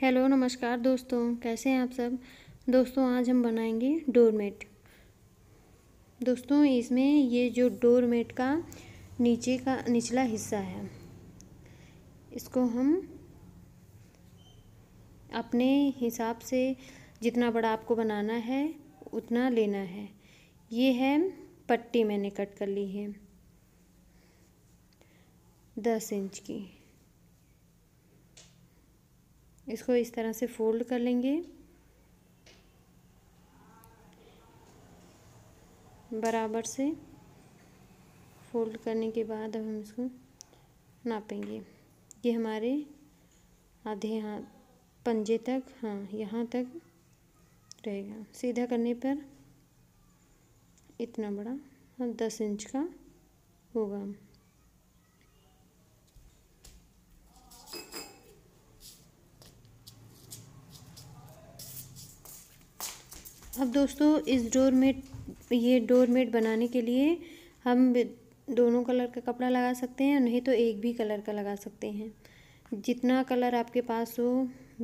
hello नमस्कार दोस्तों कैसे हैं आप सब दोस्तों आज हम बनाएंगे डोरमेट दोस्तों इसमें ये जो डोरमेट का नीचे का निचला हिस्सा है इसको हम अपने हिसाब से जितना बड़ा आपको बनाना है उतना लेना है ये है पट्टी मैंने कट कर ली है दस इंच की इसको इस तरह से फोल्ड कर लेंगे बराबर से फोल्ड करने के बाद अब हम इसको नापेंगे ये हमारे आधे हाथ पंजे तक हाँ यहाँ तक रहेगा सीधा करने पर इतना बड़ा हाँ, दस इंच का होगा अब दोस्तों इस डोर मेट ये डोर मेट बनाने के लिए हम दोनों कलर का कपड़ा लगा सकते हैं नहीं तो एक भी कलर का लगा सकते हैं जितना कलर आपके पास हो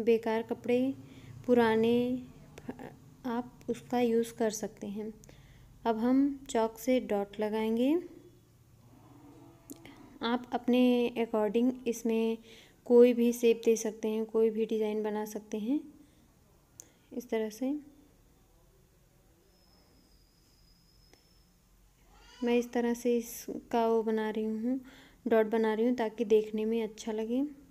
बेकार कपड़े पुराने आप उसका यूज़ कर सकते हैं अब हम चौक से डॉट लगाएंगे आप अपने अकॉर्डिंग इसमें कोई भी सेप दे सकते हैं कोई भी डिज़ाइन बना सकते हैं इस तरह से मैं इस तरह से इसका वो बना रही हूँ डॉट बना रही हूँ ताकि देखने में अच्छा लगे